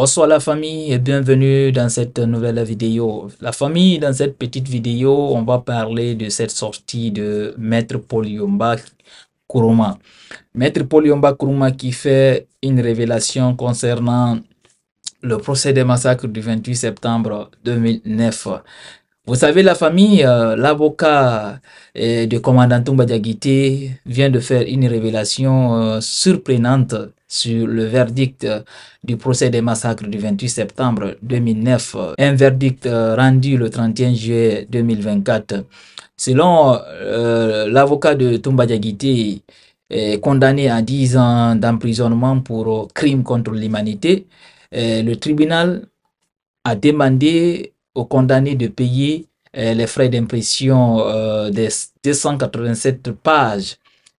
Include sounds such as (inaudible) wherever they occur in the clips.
Bonsoir la famille et bienvenue dans cette nouvelle vidéo. La famille, dans cette petite vidéo, on va parler de cette sortie de Maître Polyomba Kuruma. Maître Polyomba Kuruma qui fait une révélation concernant le procès des massacres du 28 septembre 2009. Vous savez, la famille, euh, l'avocat euh, de commandant Tumba Diagité vient de faire une révélation euh, surprenante sur le verdict euh, du procès des massacres du 28 septembre 2009, euh, un verdict euh, rendu le 31 juillet 2024. Selon l'avocat de Tumba est condamné à 10 ans d'emprisonnement pour crime contre l'humanité, le tribunal a demandé au condamné de payer les frais d'impression des 287 pages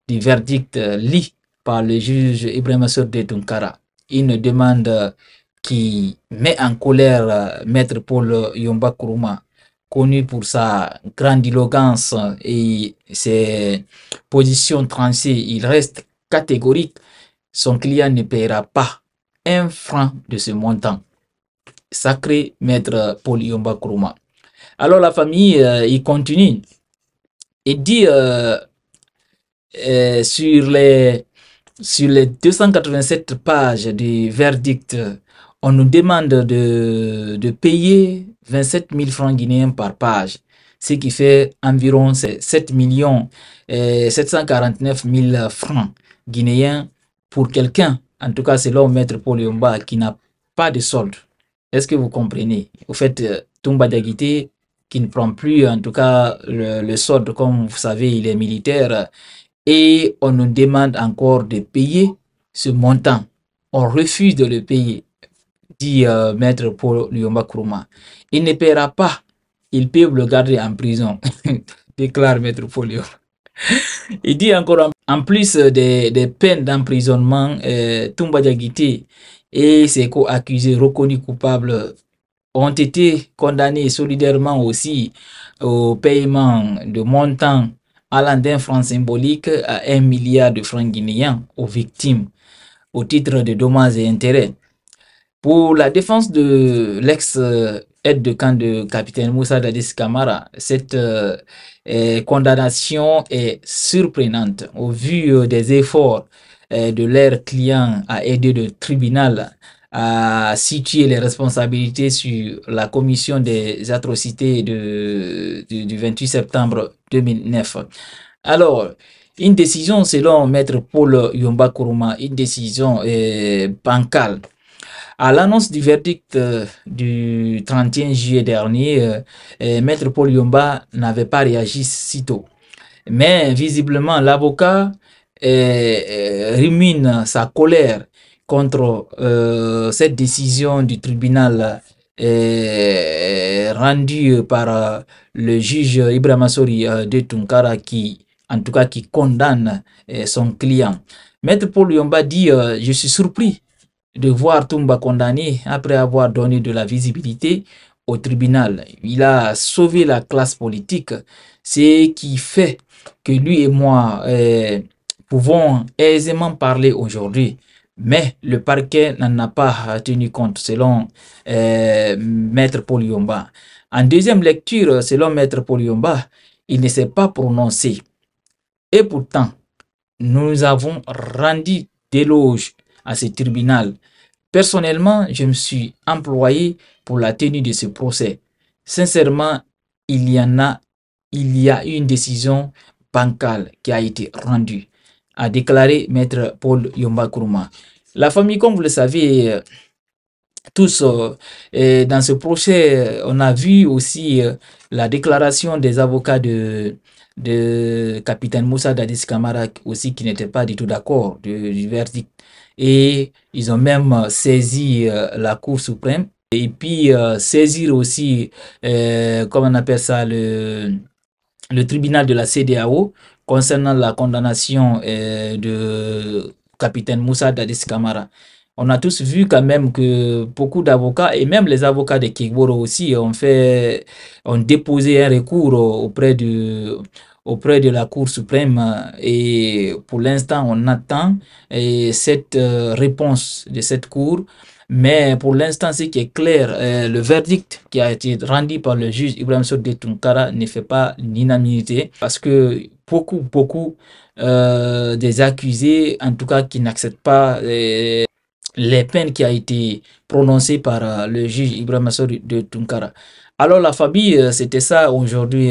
du verdict lit par le juge Ibrahim de Tunkara. Une demande qui met en colère euh, Maître Paul Yomba Kuruma, connu pour sa grande grandiloquence et ses positions tranchées. Il reste catégorique. Son client ne paiera pas un franc de ce montant. Sacré Maître Paul Yomba Kuruma. Alors la famille, il euh, continue et dit euh, sur les sur les 287 pages du verdict, on nous demande de, de payer 27 000 francs guinéens par page, ce qui fait environ 7 millions 749 euh, 000 francs guinéens pour quelqu'un, en tout cas selon Maître Paul qui n'a pas de solde. Est-ce que vous comprenez Au fait, euh, Tumba Dagité, qui ne prend plus en tout cas le, le solde, comme vous savez, il est militaire, et on nous demande encore de payer ce montant. On refuse de le payer, dit euh, maître Paul Lyomba Il ne paiera pas. Il peuvent le garder en prison, (laughs) déclare maître Paul Il dit encore, en plus des, peines d'emprisonnement, euh, Tumba et ses co-accusés reconnus coupables ont été condamnés solidairement aussi au paiement de montants allant d'un franc symbolique à 1 milliard de francs guinéens aux victimes au titre de dommages et intérêts. Pour la défense de l'ex-aide de camp de capitaine Moussa Dadis Kamara, cette euh, euh, condamnation est surprenante au vu euh, des efforts de leurs client à aider le tribunal à situer les responsabilités sur la commission des atrocités de, du 28 septembre 2009. Alors, une décision selon Maître Paul Yomba Kuruma, une décision euh, bancale. À l'annonce du verdict euh, du 31 juillet dernier, euh, Maître Paul Yomba n'avait pas réagi sitôt. Mais visiblement, l'avocat rumine sa colère contre euh, cette décision du tribunal euh, rendue par euh, le juge Ibrahim Sori de Tunkara qui, en tout cas, qui condamne son client. Maître Paul Yomba dit Je suis surpris de voir Tumba condamné après avoir donné de la visibilité au tribunal. Il a sauvé la classe politique, ce qui fait que lui et moi pouvons aisément parler aujourd'hui mais le parquet n'en a pas euh, tenu compte, selon euh, Maître Poliomba. En deuxième lecture, euh, selon Maître Poliomba, il ne s'est pas prononcé. Et pourtant, nous avons rendu d'éloges à ce tribunal. Personnellement, je me suis employé pour la tenue de ce procès. Sincèrement, il y a, il y a une décision bancale qui a été rendue a déclaré maître Paul Yomba La famille, comme vous le savez, euh, tous euh, dans ce procès, euh, on a vu aussi la déclaration des avocats de, de capitaine Moussa Dadis Kamara aussi qui n'était pas du tout d'accord du, verdict. Et ils ont même saisi la Cour suprême et puis saisir aussi, comme on appelle ça, le, le tribunal de la CDAO concernant la condamnation euh, de capitaine Moussa Dadis Kamara. On a tous vu quand même que beaucoup d'avocats et même les avocats de Kigboro aussi ont fait ont déposé un recours auprès de auprès de la Cour suprême et pour l'instant on attend euh, cette euh, réponse de cette Cour. Mais pour l'instant, ce qui est clair, le verdict qui a été rendu par le juge Ibrahim Sodetunkara Tunkara ne fait pas l'unanimité parce que beaucoup, beaucoup euh, des accusés, en tout cas qui n'acceptent pas euh, les, peines qui ont été prononcées par euh, le juge Ibrahim Assouri de Tunkara. Alors la famille, c'était ça aujourd'hui,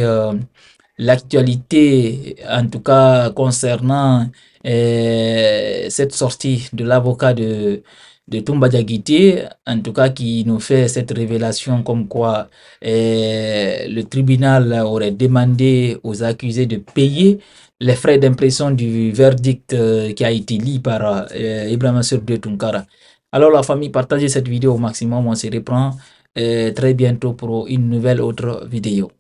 l'actualité, en tout cas concernant cette sortie de l'avocat de de Tumba Diaguiti, en tout cas qui nous fait cette révélation comme quoi eh, le tribunal aurait demandé aux accusés de payer les frais d'impression du verdict euh, qui a été lu par eh, Ibrahim de Tunkara. Alors la famille, partagez cette vidéo au maximum, on se reprend eh, très bientôt pour une nouvelle autre vidéo.